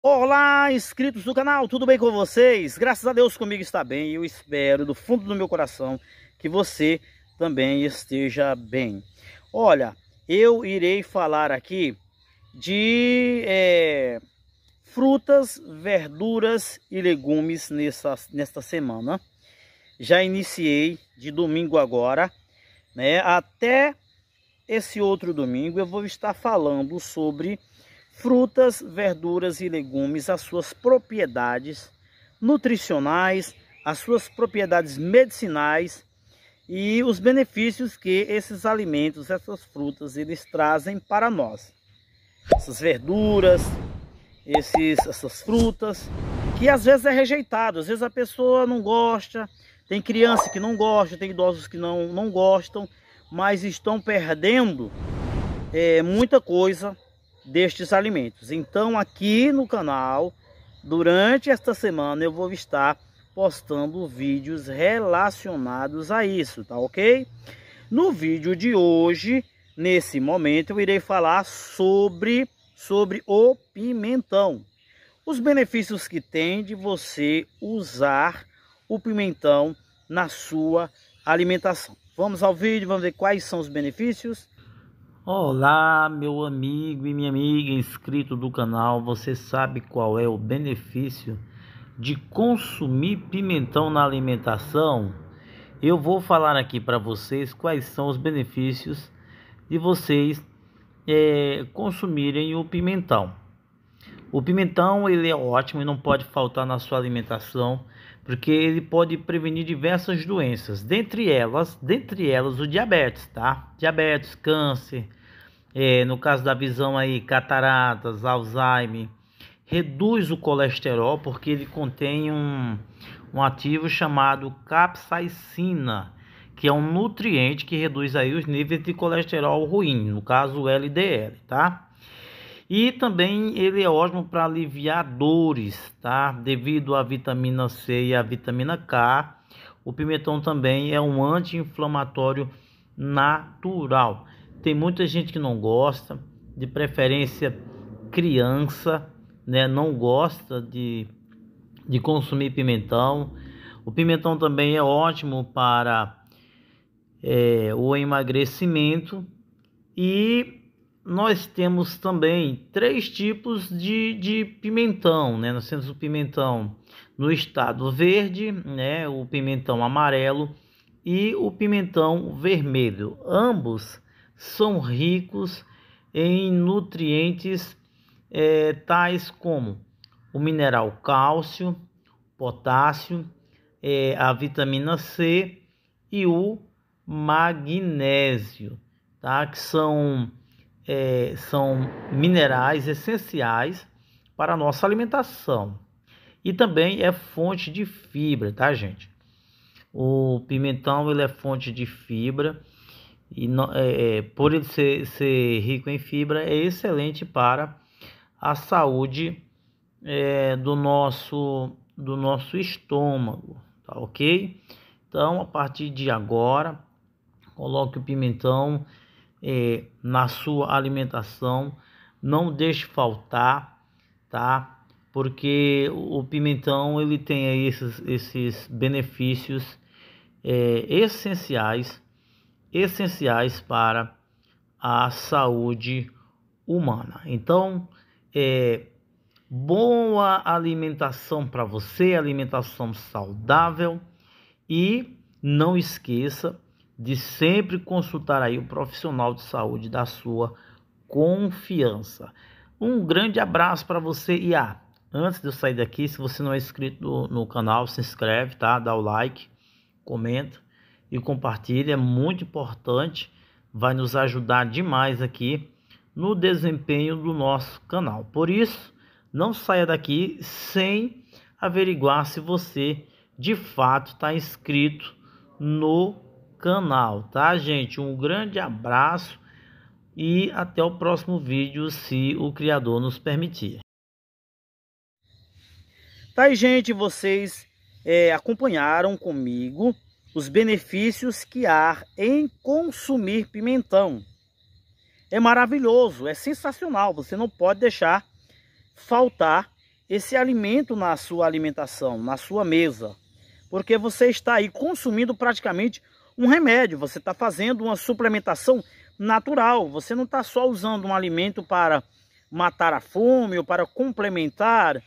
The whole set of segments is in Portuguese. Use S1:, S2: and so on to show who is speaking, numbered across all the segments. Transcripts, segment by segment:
S1: Olá, inscritos do canal, tudo bem com vocês? Graças a Deus comigo está bem e eu espero do fundo do meu coração que você também esteja bem. Olha, eu irei falar aqui de é, frutas, verduras e legumes nessa, nesta semana. Já iniciei de domingo agora, né? Até esse outro domingo eu vou estar falando sobre frutas, verduras e legumes, as suas propriedades nutricionais, as suas propriedades medicinais e os benefícios que esses alimentos, essas frutas, eles trazem para nós. Essas verduras, esses, essas frutas, que às vezes é rejeitado, às vezes a pessoa não gosta, tem criança que não gosta, tem idosos que não, não gostam, mas estão perdendo é, muita coisa destes alimentos. Então aqui no canal, durante esta semana eu vou estar postando vídeos relacionados a isso, tá ok? No vídeo de hoje, nesse momento, eu irei falar sobre, sobre o pimentão. Os benefícios que tem de você usar o pimentão na sua alimentação. Vamos ao vídeo, vamos ver quais são os benefícios. Olá, meu amigo e minha amiga inscrito do canal. Você sabe qual é o benefício de consumir pimentão na alimentação? Eu vou falar aqui para vocês quais são os benefícios de vocês é, consumirem o pimentão. O pimentão ele é ótimo e não pode faltar na sua alimentação, porque ele pode prevenir diversas doenças, dentre elas, dentre elas o diabetes, tá? Diabetes, câncer, é, no caso da visão aí, cataratas, Alzheimer, reduz o colesterol porque ele contém um, um ativo chamado capsaicina, que é um nutriente que reduz aí os níveis de colesterol ruim, no caso o LDL, tá? E também ele é ótimo para aliviar dores, tá? Devido à vitamina C e à vitamina K, o pimentão também é um anti-inflamatório natural. Tem muita gente que não gosta, de preferência criança, né? Não gosta de, de consumir pimentão. O pimentão também é ótimo para é, o emagrecimento e nós temos também três tipos de, de pimentão, né? Nós temos o pimentão no estado verde, né? O pimentão amarelo e o pimentão vermelho. Ambos são ricos em nutrientes é, tais como o mineral cálcio, potássio, é, a vitamina C e o magnésio, tá? que são, é, são minerais essenciais para a nossa alimentação. E também é fonte de fibra, tá, gente? O pimentão ele é fonte de fibra e é, é, por ele ser, ser rico em fibra, é excelente para a saúde é, do, nosso, do nosso estômago, tá ok? Então, a partir de agora, coloque o pimentão é, na sua alimentação, não deixe faltar, tá? Porque o pimentão ele tem aí esses, esses benefícios é, essenciais essenciais para a saúde humana. Então, é boa alimentação para você, alimentação saudável e não esqueça de sempre consultar aí o profissional de saúde da sua confiança. Um grande abraço para você e ah, antes de eu sair daqui, se você não é inscrito no, no canal, se inscreve, tá? Dá o like, comenta e compartilhe, é muito importante, vai nos ajudar demais aqui no desempenho do nosso canal. Por isso, não saia daqui sem averiguar se você de fato está inscrito no canal, tá, gente? Um grande abraço e até o próximo vídeo, se o Criador nos permitir. Tá aí, gente, vocês é, acompanharam comigo os benefícios que há em consumir pimentão. É maravilhoso, é sensacional, você não pode deixar faltar esse alimento na sua alimentação, na sua mesa, porque você está aí consumindo praticamente um remédio, você está fazendo uma suplementação natural, você não está só usando um alimento para matar a fome ou para complementar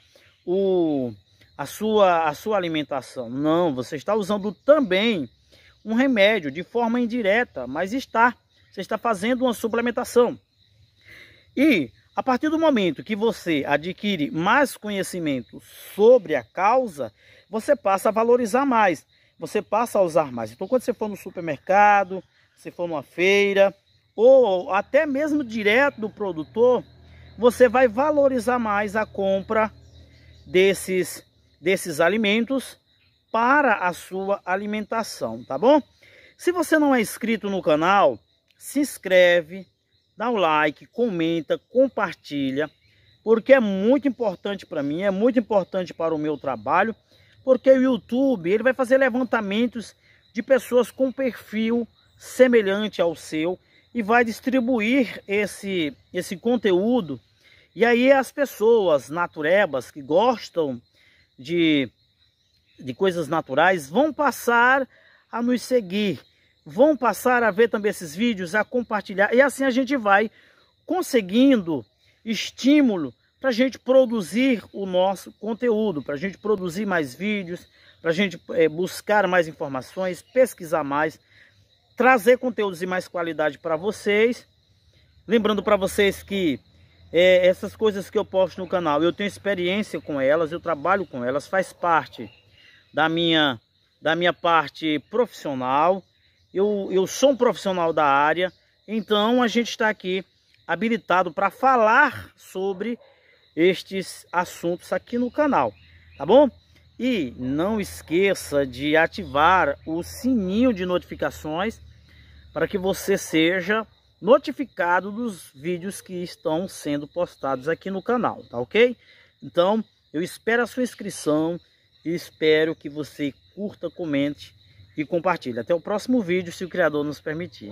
S1: o, a sua, a sua alimentação. Não, você está usando também um remédio de forma indireta, mas está. Você está fazendo uma suplementação. E a partir do momento que você adquire mais conhecimento sobre a causa, você passa a valorizar mais, você passa a usar mais. Então, quando você for no supermercado, se for numa feira, ou até mesmo direto do produtor, você vai valorizar mais a compra desses desses alimentos para a sua alimentação, tá bom? Se você não é inscrito no canal, se inscreve, dá o um like, comenta, compartilha, porque é muito importante para mim, é muito importante para o meu trabalho, porque o YouTube ele vai fazer levantamentos de pessoas com perfil semelhante ao seu e vai distribuir esse, esse conteúdo. E aí as pessoas naturebas que gostam de, de coisas naturais vão passar a nos seguir, vão passar a ver também esses vídeos, a compartilhar. E assim a gente vai conseguindo estímulo para a gente produzir o nosso conteúdo, para a gente produzir mais vídeos, para a gente é, buscar mais informações, pesquisar mais, trazer conteúdos de mais qualidade para vocês. Lembrando para vocês que é, essas coisas que eu posto no canal, eu tenho experiência com elas, eu trabalho com elas, faz parte da minha, da minha parte profissional. Eu, eu sou um profissional da área, então a gente está aqui habilitado para falar sobre estes assuntos aqui no canal, tá bom? E não esqueça de ativar o sininho de notificações para que você seja notificado dos vídeos que estão sendo postados aqui no canal, tá ok? Então, eu espero a sua inscrição e espero que você curta, comente e compartilhe. Até o próximo vídeo, se o Criador nos permitir.